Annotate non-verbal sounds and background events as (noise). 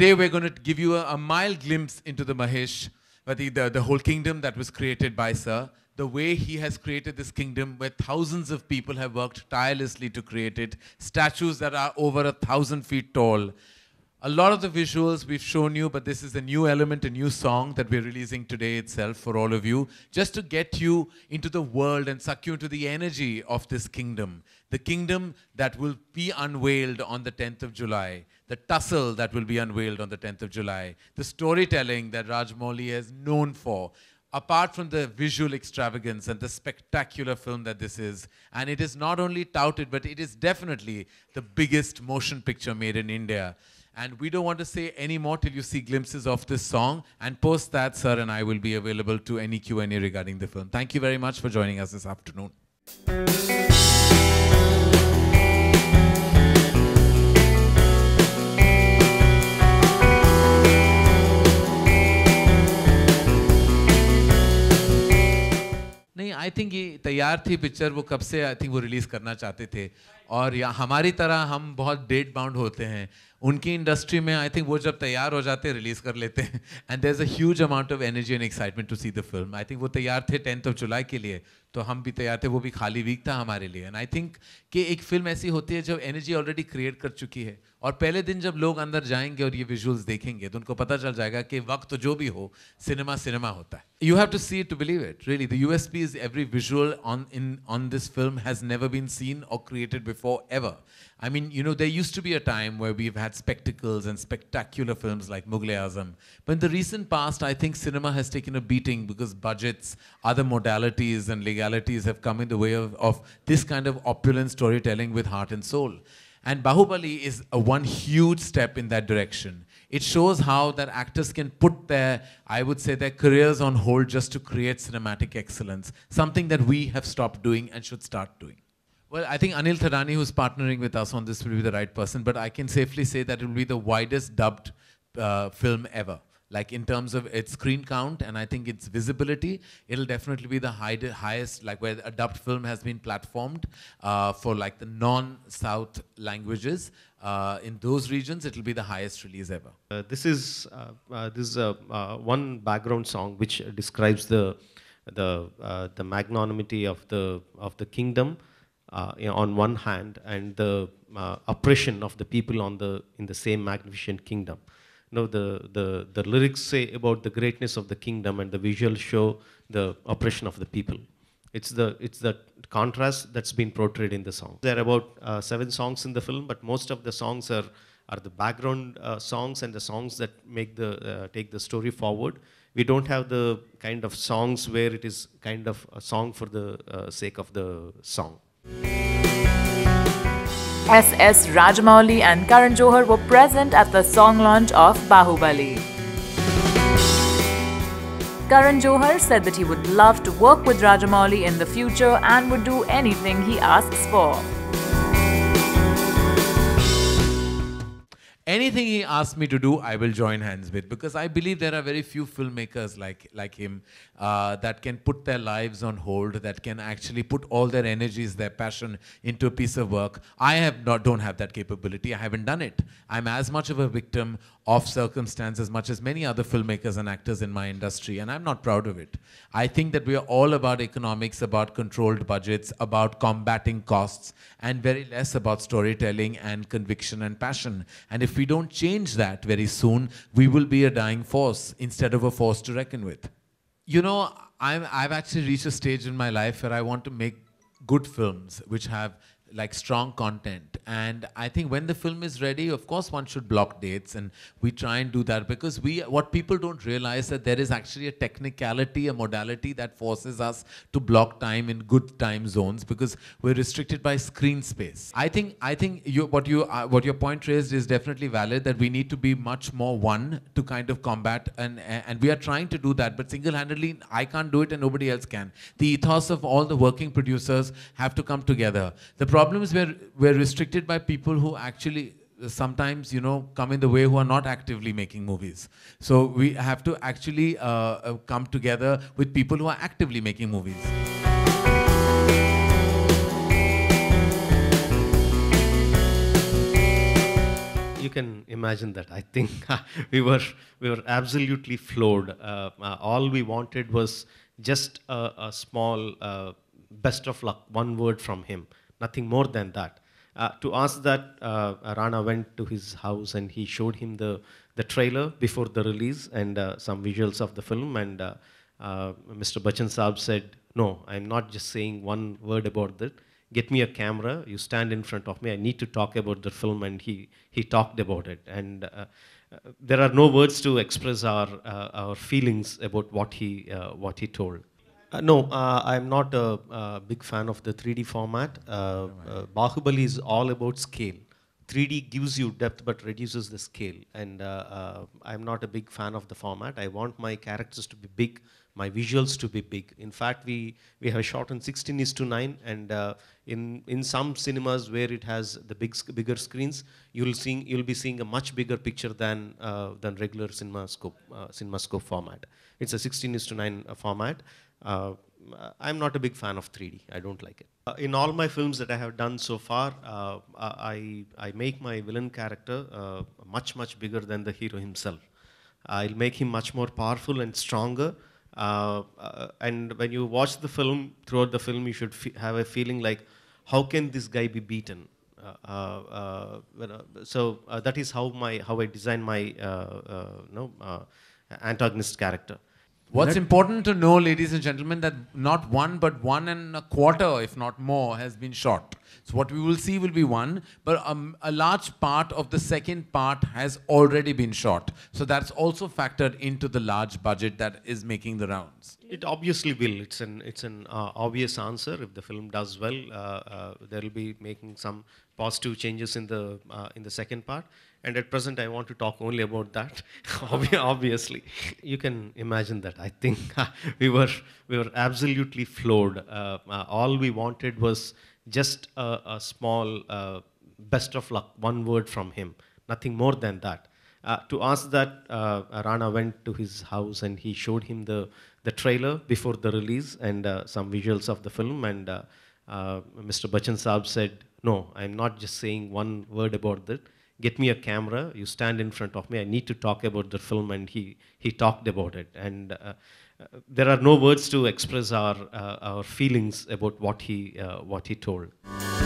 today we're going to give you a, a mild glimpse into the Mahesh, uh, the, the, the whole kingdom that was created by Sir, the way he has created this kingdom where thousands of people have worked tirelessly to create it, statues that are over a thousand feet tall, a lot of the visuals we've shown you, but this is a new element, a new song that we're releasing today itself for all of you, just to get you into the world and suck you into the energy of this kingdom. The kingdom that will be unveiled on the 10th of July, the tussle that will be unveiled on the 10th of July, the storytelling that Raj Rajmouli is known for, apart from the visual extravagance and the spectacular film that this is, and it is not only touted, but it is definitely the biggest motion picture made in India. And we don't want to say any more till you see glimpses of this song. And post that, sir and I will be available to any Q&A regarding the film. Thank you very much for joining us this afternoon. नहीं I think ये तैयार थी picture वो कब से think, वो release करना चाहते थे और या हमारी तरह हम बहुत डेट बाउंड होते हैं उनकी इंडस्ट्री में आई थिंक वो जब तैयार हो जाते हैं रिलीज़ कर लेते हैं and there is a amount of energy and excitement to see the film I think वो तैयार थे टेंथ ऑफ जुलाई के लिए तो हम भी तैयार थे वो भी खाली वीक था हमारे लिए एंड आई थिंक कि एक फिल्म ऐसी होती है जब एनर्जी ऑलरेडी क्रिएट कर चुकी है और पहले दिन जब लोग अंदर जाएंगे और ये विजुअल्स देखेंगे तो उनको पता चल जाएगा कि वक्त जो भी हो सिनेमा सिनेमा होता है you have to see to believe it really the U S P is every visual on in on this film has never been seen और created before forever. I mean, you know, there used to be a time where we've had spectacles and spectacular films like Mughal Azam. But in the recent past, I think cinema has taken a beating because budgets, other modalities and legalities have come in the way of, of this kind of opulent storytelling with heart and soul. And Bahubali is a one huge step in that direction. It shows how that actors can put their, I would say, their careers on hold just to create cinematic excellence, something that we have stopped doing and should start doing. Well, I think Anil Thadani, who's partnering with us on this, will be the right person. But I can safely say that it will be the widest dubbed uh, film ever. Like in terms of its screen count and I think its visibility, it'll definitely be the high, highest, like where a dubbed film has been platformed uh, for like the non-South languages. Uh, in those regions, it'll be the highest release ever. Uh, this is uh, uh, this is one background song which describes the the the magnanimity of the of the kingdom uh, on one hand and the uh, oppression of the people on the in the same magnificent kingdom. You know, the, the, the lyrics say about the greatness of the kingdom and the visuals show the oppression of the people. It's the it's the contrast that's been portrayed in the song. There are about uh, seven songs in the film, but most of the songs are are the background uh, songs and the songs that make the uh, take the story forward. We don't have the kind of songs where it is kind of a song for the uh, sake of the song. S.S. Rajamouli and Karan Johar were present at the song launch of Bahubali. Karan Johar said that he would love to work with Rajamouli in the future and would do anything he asks for. anything he asks me to do, I will join hands with because I believe there are very few filmmakers like like him uh, that can put their lives on hold, that can actually put all their energies, their passion into a piece of work. I have not don't have that capability. I haven't done it. I'm as much of a victim of circumstance as much as many other filmmakers and actors in my industry, and I'm not proud of it. I think that we are all about economics, about controlled budgets, about combating costs, and very less about storytelling and conviction and passion. And if we don't change that very soon, we will be a dying force instead of a force to reckon with. You know, i have actually reached a stage in my life where I want to make good films which have like strong content and i think when the film is ready of course one should block dates and we try and do that because we what people don't realize that there is actually a technicality a modality that forces us to block time in good time zones because we're restricted by screen space i think i think you, what you uh, what your point raised is definitely valid that we need to be much more one to kind of combat and and we are trying to do that but single handedly i can't do it and nobody else can the ethos of all the working producers have to come together the problems were, were restricted by people who actually sometimes you know come in the way who are not actively making movies so we have to actually uh, uh come together with people who are actively making movies you can imagine that i think (laughs) we were we were absolutely floored uh, uh, all we wanted was just a, a small uh, best of luck one word from him nothing more than that. Uh, to ask that, uh, Rana went to his house and he showed him the, the trailer before the release and uh, some visuals of the film. And uh, uh, Mr. Bachchan Saab said, No, I'm not just saying one word about that. Get me a camera, you stand in front of me, I need to talk about the film. And he, he talked about it. And uh, there are no words to express our, our feelings about what he, what he told. Uh, no, uh, I'm not a, a, big fan of the 3D format. Uh, uh, Bahubali is all about scale. 3D gives you depth but reduces the scale. And uh, uh, I'm not a big fan of the format. I want my characters to be big, my visuals to be big. In fact, we, we have shot in 16 is to 9. And in, in some cinemas where it has the big sc bigger screens, you'll, seeing, you'll be seeing a much bigger picture than, than regular cinema scope, cinema scope format. It's a 16 is to 9 format. Uh, I'm not a big fan of 3D. I don't like it. Uh, in all my films that I have done so far, uh, I, I make my villain character uh, much, much bigger than the hero himself. I'll make him much more powerful and stronger. Uh, uh, and when you watch the film, throughout the film, you should have a feeling like, how can this guy be beaten? so that is how my how I design my no, antagonist character. What's that important to know, ladies and gentlemen, that not one, but one and a quarter, if not more, has been shot. So what we will see will be one, but um, a large part of the second part has already been shot. So that's also factored into the large budget that is making the rounds. It obviously will. It's an it's an uh, obvious answer. If the film does well, uh, uh, there will be making some positive changes in the uh, in the second part. And at present, I want to talk only about that, (laughs) obviously. You can imagine that. I think (laughs) we, were, we were absolutely floored. Uh, uh, all we wanted was just a, a small uh, best of luck, one word from him, nothing more than that. Uh, to ask that, uh, Rana went to his house and he showed him the, the trailer before the release and uh, some visuals of the film. And Mr. Bachchan Saab said, no, I'm not just saying one word about that get me a camera, you stand in front of me, I need to talk about the film, and he, he talked about it. And uh, uh there are no words to express our, uh, our feelings about what he, uh, what he told.